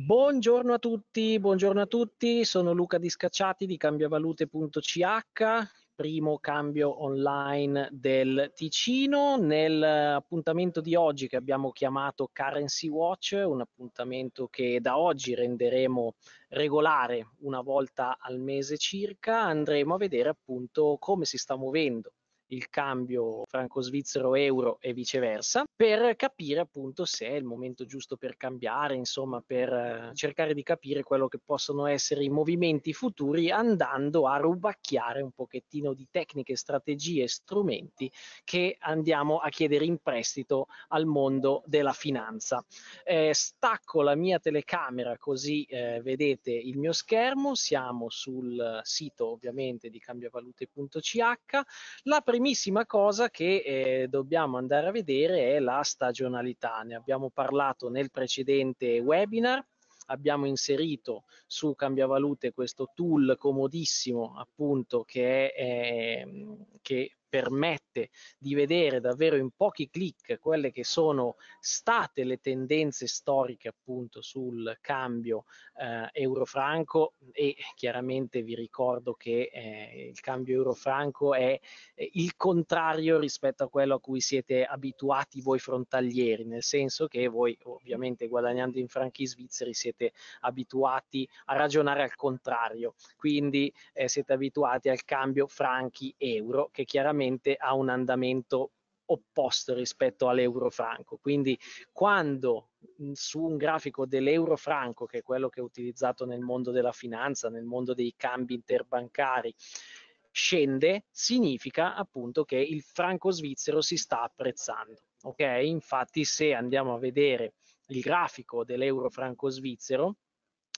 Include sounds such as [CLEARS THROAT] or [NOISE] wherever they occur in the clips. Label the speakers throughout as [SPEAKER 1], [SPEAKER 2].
[SPEAKER 1] Buongiorno a tutti, buongiorno a tutti, sono Luca Di Scacciati di cambiavalute.ch, primo cambio online del Ticino. Nell'appuntamento eh, di oggi che abbiamo chiamato Currency Watch, un appuntamento che da oggi renderemo regolare una volta al mese circa, andremo a vedere appunto come si sta muovendo il cambio franco-svizzero-euro e viceversa, per capire appunto se è il momento giusto per cambiare, insomma per eh, cercare di capire quello che possono essere i movimenti futuri andando a rubacchiare un pochettino di tecniche, strategie strumenti che andiamo a chiedere in prestito al mondo della finanza. Eh, stacco la mia telecamera così eh, vedete il mio schermo, siamo sul sito ovviamente di cambiavalute.ch. La prima primissima cosa che eh, dobbiamo andare a vedere è la stagionalità. Ne abbiamo parlato nel precedente webinar, abbiamo inserito su Cambiavalute questo tool comodissimo appunto che, è, eh, che permette di vedere davvero in pochi clic quelle che sono state le tendenze storiche appunto sul cambio eh, euro-franco e chiaramente vi ricordo che eh, il cambio euro-franco è eh, il contrario rispetto a quello a cui siete abituati voi frontalieri, nel senso che voi ovviamente guadagnando in franchi svizzeri siete abituati a ragionare al contrario, quindi eh, siete abituati al cambio franchi-euro che chiaramente chiaramente ha un andamento opposto rispetto all'euro franco. Quindi quando su un grafico dell'euro franco, che è quello che è utilizzato nel mondo della finanza, nel mondo dei cambi interbancari, scende, significa appunto che il franco svizzero si sta apprezzando. Ok? Infatti se andiamo a vedere il grafico dell'euro franco svizzero,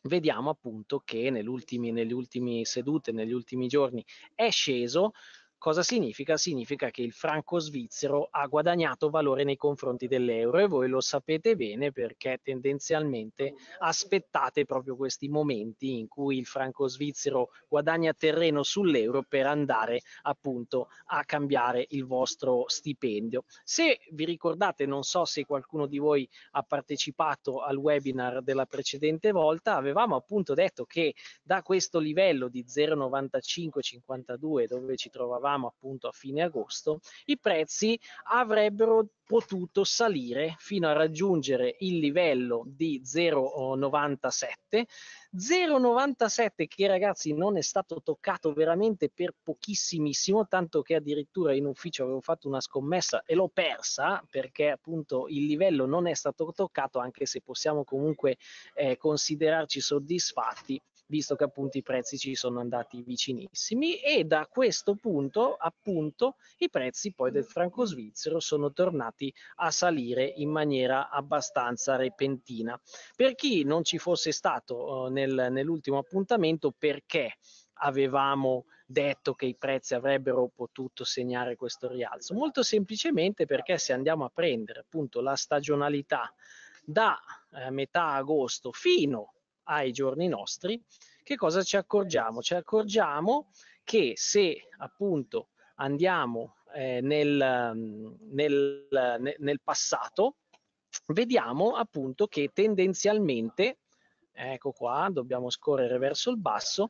[SPEAKER 1] vediamo appunto che negli ultimi, negli ultimi sedute, negli ultimi giorni è sceso, Cosa significa? Significa che il franco svizzero ha guadagnato valore nei confronti dell'euro e voi lo sapete bene perché tendenzialmente aspettate proprio questi momenti in cui il franco svizzero guadagna terreno sull'euro per andare appunto a cambiare il vostro stipendio. Se vi ricordate, non so se qualcuno di voi ha partecipato al webinar della precedente volta, avevamo appunto detto che da questo livello di 0,9552 dove ci trovavamo eravamo appunto a fine agosto, i prezzi avrebbero potuto salire fino a raggiungere il livello di 0,97, 0,97 che ragazzi non è stato toccato veramente per pochissimissimo, tanto che addirittura in ufficio avevo fatto una scommessa e l'ho persa perché appunto il livello non è stato toccato, anche se possiamo comunque eh, considerarci soddisfatti visto che appunto i prezzi ci sono andati vicinissimi e da questo punto appunto i prezzi poi del franco svizzero sono tornati a salire in maniera abbastanza repentina. Per chi non ci fosse stato eh, nel, nell'ultimo appuntamento, perché avevamo detto che i prezzi avrebbero potuto segnare questo rialzo? Molto semplicemente perché se andiamo a prendere appunto la stagionalità da eh, metà agosto fino a ai giorni nostri, che cosa ci accorgiamo? Ci accorgiamo che se appunto andiamo eh, nel, nel, nel passato, vediamo appunto che tendenzialmente, ecco qua, dobbiamo scorrere verso il basso,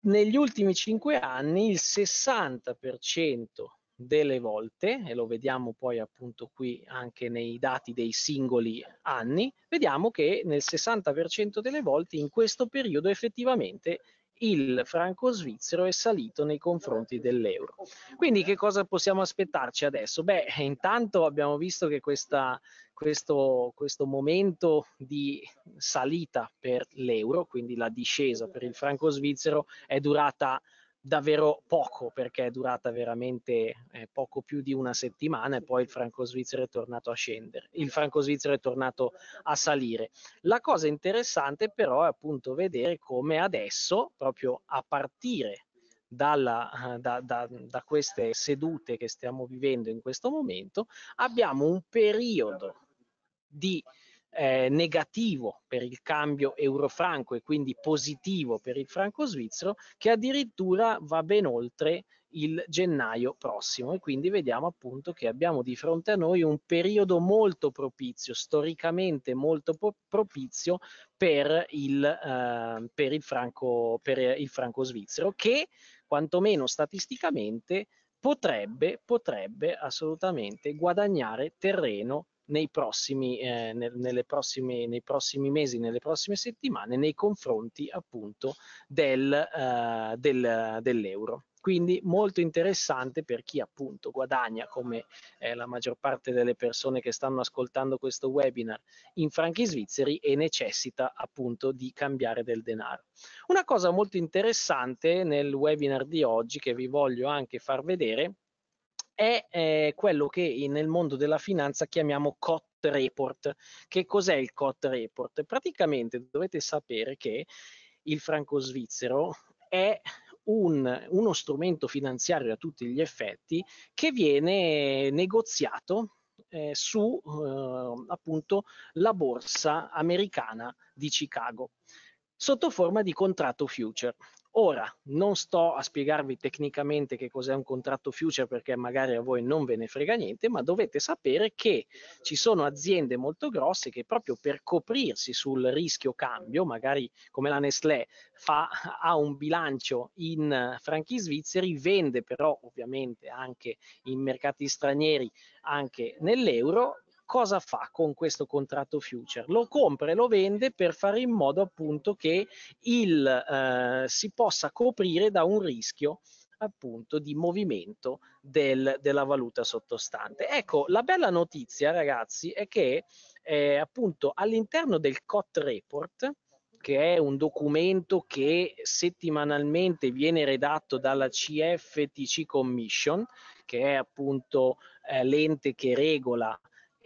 [SPEAKER 1] negli ultimi cinque anni il 60% delle volte, e lo vediamo poi appunto qui anche nei dati dei singoli anni, vediamo che nel 60% delle volte in questo periodo effettivamente il franco svizzero è salito nei confronti dell'euro. Quindi che cosa possiamo aspettarci adesso? Beh, intanto abbiamo visto che questa, questo, questo momento di salita per l'euro, quindi la discesa per il franco svizzero, è durata davvero poco perché è durata veramente eh, poco più di una settimana e poi il franco svizzero è tornato a scendere, il franco svizzero è tornato a salire. La cosa interessante però è appunto vedere come adesso, proprio a partire dalla, eh, da, da, da queste sedute che stiamo vivendo in questo momento, abbiamo un periodo di eh, negativo per il cambio euro-franco e quindi positivo per il franco svizzero, che addirittura va ben oltre il gennaio prossimo e quindi vediamo appunto che abbiamo di fronte a noi un periodo molto propizio, storicamente molto propizio per il, eh, per il, franco, per franco svizzero che quantomeno statisticamente potrebbe, potrebbe assolutamente guadagnare terreno nei prossimi, eh, nel, prossime, nei prossimi mesi, nelle prossime settimane, nei confronti appunto del, eh, del, dell'euro. Quindi molto interessante per chi appunto guadagna, come eh, la maggior parte delle persone che stanno ascoltando questo webinar, in franchi svizzeri e necessita appunto di cambiare del denaro. Una cosa molto interessante nel webinar di oggi che vi voglio anche far vedere è eh, quello che nel mondo della finanza chiamiamo COT report. Che cos'è il COT report? Praticamente dovete sapere che il franco svizzero è un, uno strumento finanziario a tutti gli effetti che viene negoziato eh, su eh, appunto la borsa americana di Chicago sotto forma di contratto future. Ora, non sto a spiegarvi tecnicamente che cos'è un contratto future perché magari a voi non ve ne frega niente, ma dovete sapere che ci sono aziende molto grosse che proprio per coprirsi sul rischio cambio, magari come la Nestlé fa, ha un bilancio in franchi svizzeri, vende però ovviamente anche in mercati stranieri, anche nell'euro, cosa fa con questo contratto future? Lo compra e lo vende per fare in modo appunto che il, eh, si possa coprire da un rischio appunto di movimento del, della valuta sottostante. Ecco, la bella notizia ragazzi è che eh, appunto all'interno del COT report che è un documento che settimanalmente viene redatto dalla CFTC Commission, che è appunto eh, l'ente che regola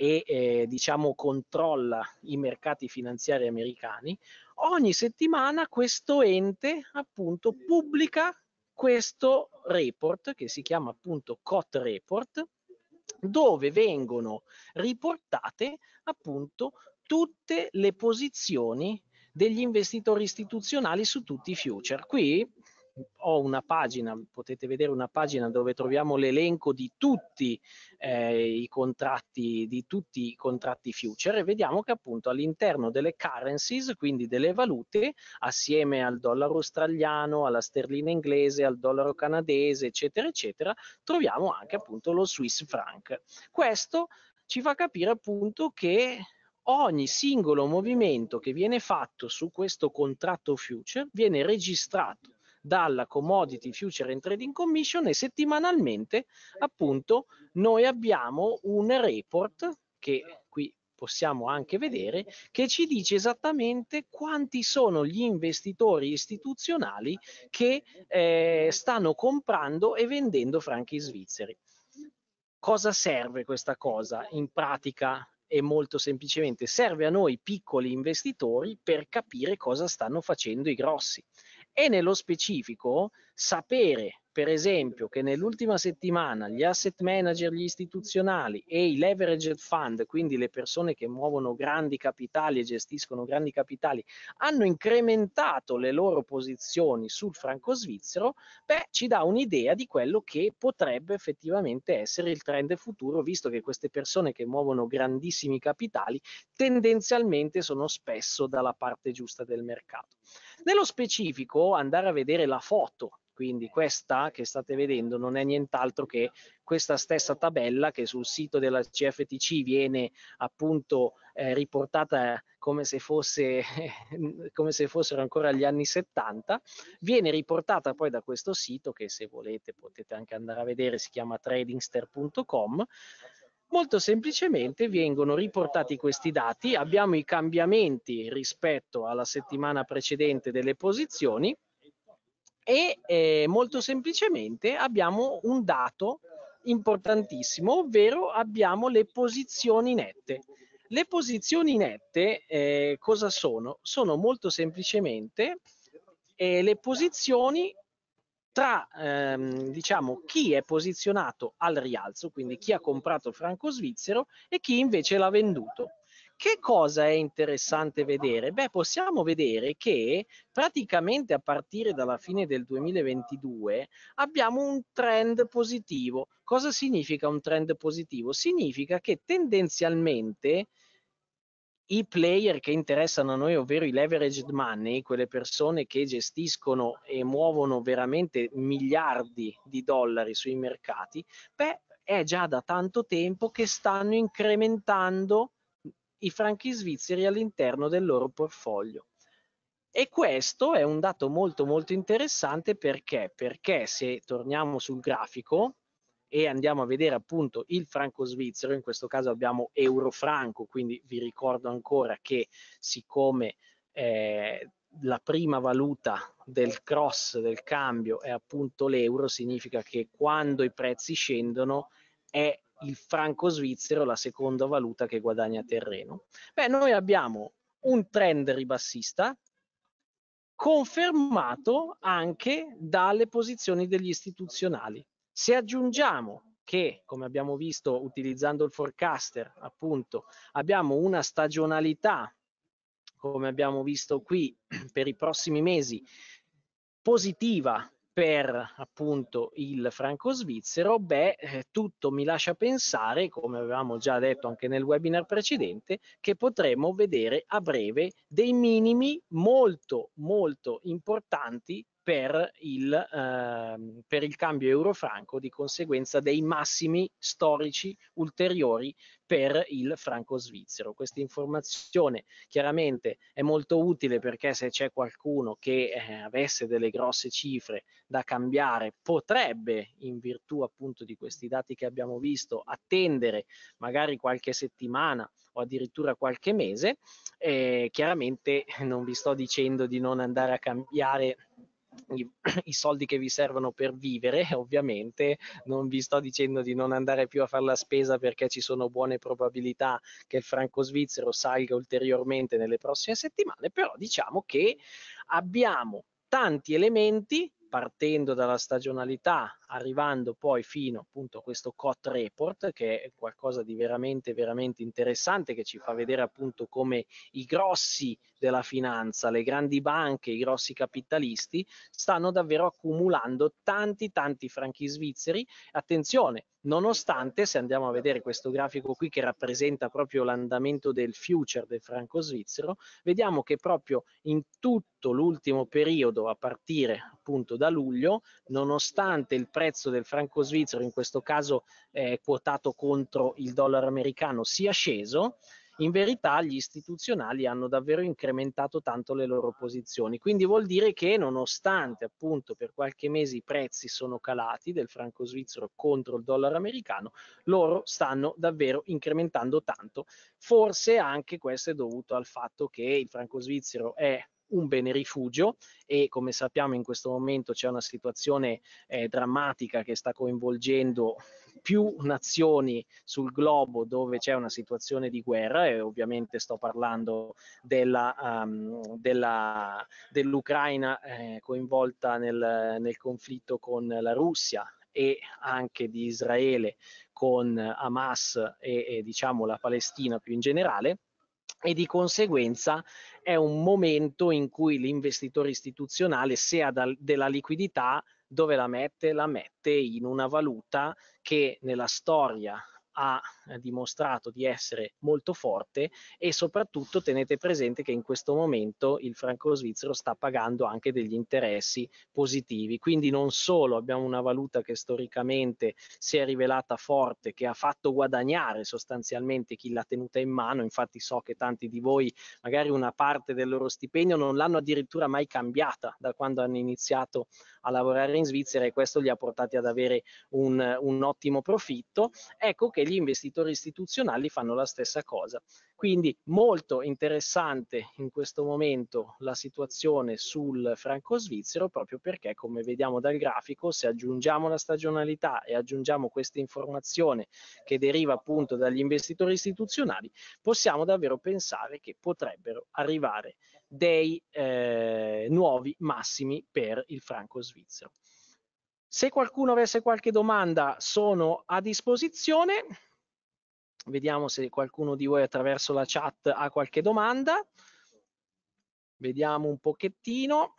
[SPEAKER 1] e eh, diciamo controlla i mercati finanziari americani, ogni settimana questo ente appunto pubblica questo report che si chiama appunto COT report dove vengono riportate appunto tutte le posizioni degli investitori istituzionali su tutti i future. Qui ho una pagina, potete vedere una pagina dove troviamo l'elenco di tutti eh, i contratti, di tutti i contratti future e vediamo che appunto all'interno delle currencies, quindi delle valute, assieme al dollaro australiano, alla sterlina inglese, al dollaro canadese, eccetera, eccetera, troviamo anche appunto lo Swiss franc. Questo ci fa capire appunto che ogni singolo movimento che viene fatto su questo contratto future viene registrato dalla Commodity Future and Trading Commission e settimanalmente appunto noi abbiamo un report che qui possiamo anche vedere, che ci dice esattamente quanti sono gli investitori istituzionali che eh, stanno comprando e vendendo franchi svizzeri. Cosa serve questa cosa? In pratica e molto semplicemente serve a noi piccoli investitori per capire cosa stanno facendo i grossi e nello specifico sapere per esempio che nell'ultima settimana gli asset manager, gli istituzionali e i leveraged fund, quindi le persone che muovono grandi capitali e gestiscono grandi capitali, hanno incrementato le loro posizioni sul franco svizzero, beh, ci dà un'idea di quello che potrebbe effettivamente essere il trend futuro, visto che queste persone che muovono grandissimi capitali tendenzialmente sono spesso dalla parte giusta del mercato. Nello specifico, andare a vedere la foto quindi questa che state vedendo non è nient'altro che questa stessa tabella che sul sito della CFTC viene appunto eh, riportata come se, fosse, [LAUGHS] come se fossero ancora gli anni 70, viene riportata poi da questo sito che se volete potete anche andare a vedere, si chiama tradingster.com, Molto semplicemente vengono riportati questi dati, abbiamo i cambiamenti rispetto alla settimana precedente delle posizioni e eh, molto semplicemente abbiamo un dato importantissimo, ovvero abbiamo le posizioni nette. Le posizioni nette eh, cosa sono? Sono molto semplicemente eh, le posizioni tra ehm, diciamo, chi è posizionato al rialzo, quindi chi ha comprato il franco svizzero e chi invece l'ha venduto. Che cosa è interessante vedere? Beh, possiamo vedere che praticamente a partire dalla fine del 2022 abbiamo un trend positivo. Cosa significa un trend positivo? Significa che tendenzialmente i player che interessano a noi, ovvero i leveraged money, quelle persone che gestiscono e muovono veramente miliardi di dollari sui mercati, beh, è già da tanto tempo che stanno incrementando i franchi svizzeri all'interno del loro portfolio. E questo è un dato molto molto interessante perché? Perché se torniamo sul grafico e andiamo a vedere appunto il franco svizzero, in questo caso abbiamo euro franco, quindi vi ricordo ancora che siccome eh, la prima valuta del cross del cambio è appunto l'euro, significa che quando i prezzi scendono è il franco svizzero, la seconda valuta che guadagna terreno. Beh, noi abbiamo un trend ribassista confermato anche dalle posizioni degli istituzionali. Se aggiungiamo che, come abbiamo visto utilizzando il forecaster, appunto, abbiamo una stagionalità, come abbiamo visto qui [CLEARS THROAT] per i prossimi mesi, positiva per appunto il franco svizzero, beh, eh, tutto mi lascia pensare, come avevamo già detto anche nel webinar precedente, che potremo vedere a breve dei minimi molto molto importanti per il, eh, per il cambio euro-franco, di conseguenza dei massimi storici ulteriori per il franco svizzero. Questa informazione chiaramente è molto utile perché se c'è qualcuno che eh, avesse delle grosse cifre da cambiare, potrebbe, in virtù appunto di questi dati che abbiamo visto, attendere magari qualche settimana o addirittura qualche mese. Eh, chiaramente non vi sto dicendo di non andare a cambiare i, [CLEARS THROAT] i, soldi che vi servono per vivere, [LAUGHS] ovviamente non vi sto dicendo di non andare più a fare la spesa perché ci sono buone probabilità che il franco svizzero salga ulteriormente nelle prossime settimane, però diciamo che abbiamo tanti elementi partendo dalla stagionalità, arrivando poi fino appunto a questo COT report, che è qualcosa di veramente, veramente interessante, che ci fa vedere appunto come i grossi della finanza, le grandi banche, i grossi capitalisti, stanno davvero accumulando tanti, tanti franchi svizzeri. Attenzione, Nonostante, se andiamo a vedere questo grafico qui che rappresenta proprio l'andamento del future del franco svizzero, vediamo che proprio in tutto l'ultimo periodo, a partire appunto da luglio, nonostante il prezzo del franco svizzero, in questo caso eh, quotato contro il dollaro americano, sia sceso, in verità gli istituzionali hanno davvero incrementato tanto le loro posizioni. Quindi vuol dire che nonostante appunto per qualche mese i prezzi sono calati del franco svizzero contro il dollaro americano, loro stanno davvero incrementando tanto. Forse anche questo è dovuto al fatto che il franco svizzero è un bene rifugio e come sappiamo in questo momento c'è una situazione eh, drammatica che sta coinvolgendo più nazioni sul globo dove c'è una situazione di guerra e ovviamente sto parlando della, um, della, dell'Ucraina eh, coinvolta nel, nel conflitto con la Russia e anche di Israele con Hamas e, e diciamo la Palestina più in generale e di conseguenza è un momento in cui l'investitore istituzionale se ha della liquidità dove la mette? La mette in una valuta che nella storia ha eh, dimostrato di essere molto forte e soprattutto tenete presente che in questo momento il franco svizzero sta pagando anche degli interessi positivi, quindi non solo abbiamo una valuta che storicamente si è rivelata forte, che ha fatto guadagnare sostanzialmente chi l'ha tenuta in mano, infatti so che tanti di voi magari una parte del loro stipendio non l'hanno addirittura mai cambiata da quando hanno iniziato a lavorare in Svizzera e questo li ha portati ad avere un, un ottimo profitto, ecco che perché gli investitori istituzionali fanno la stessa cosa. Quindi molto interessante in questo momento la situazione sul franco svizzero proprio perché come vediamo dal grafico se aggiungiamo la stagionalità e aggiungiamo questa informazione che deriva appunto dagli investitori istituzionali possiamo davvero pensare che potrebbero arrivare dei eh, nuovi massimi per il franco svizzero. Se qualcuno avesse qualche domanda sono a disposizione. Vediamo se qualcuno di voi attraverso la chat ha qualche domanda. Vediamo un pochettino.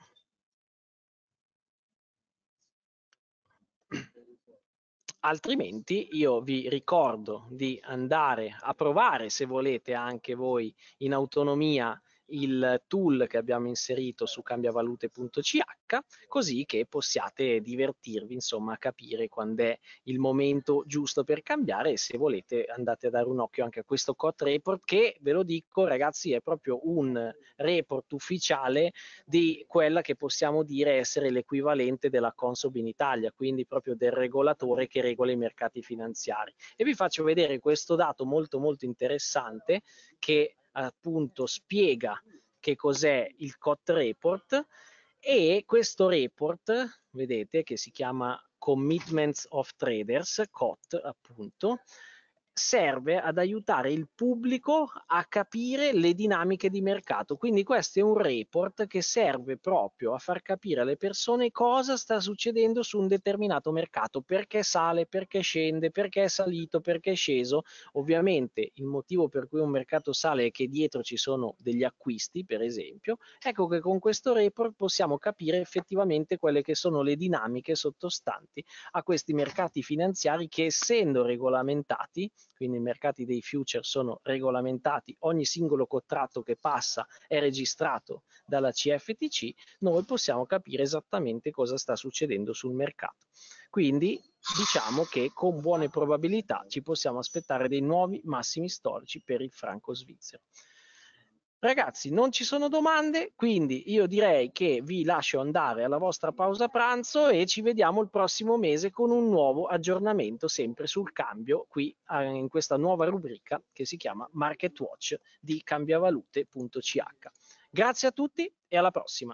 [SPEAKER 1] Altrimenti io vi ricordo di andare a provare se volete anche voi in autonomia il tool che abbiamo inserito su cambiavalute.ch così che possiate divertirvi, insomma, a capire quando è il momento giusto per cambiare e se volete andate a dare un occhio anche a questo COT report che ve lo dico ragazzi è proprio un report ufficiale di quella che possiamo dire essere l'equivalente della Consob in Italia, quindi proprio del regolatore che regola i mercati finanziari. E vi faccio vedere questo dato molto molto interessante che appunto spiega che cos'è il COT report e questo report, vedete, che si chiama Commitments of Traders, COT appunto, serve ad aiutare il pubblico a capire le dinamiche di mercato. Quindi questo è un report che serve proprio a far capire alle persone cosa sta succedendo su un determinato mercato, perché sale, perché scende, perché è salito, perché è sceso. Ovviamente il motivo per cui un mercato sale è che dietro ci sono degli acquisti, per esempio. Ecco che con questo report possiamo capire effettivamente quelle che sono le dinamiche sottostanti a questi mercati finanziari che essendo regolamentati quindi i mercati dei future sono regolamentati, ogni singolo contratto che passa è registrato dalla CFTC, noi possiamo capire esattamente cosa sta succedendo sul mercato. Quindi diciamo che con buone probabilità ci possiamo aspettare dei nuovi massimi storici per il franco svizzero. Ragazzi, non ci sono domande, quindi io direi che vi lascio andare alla vostra pausa pranzo e ci vediamo il prossimo mese con un nuovo aggiornamento sempre sul cambio qui ah, in questa nuova rubrica che si chiama Market Watch di cambiavalute.ch. Grazie a tutti e alla prossima.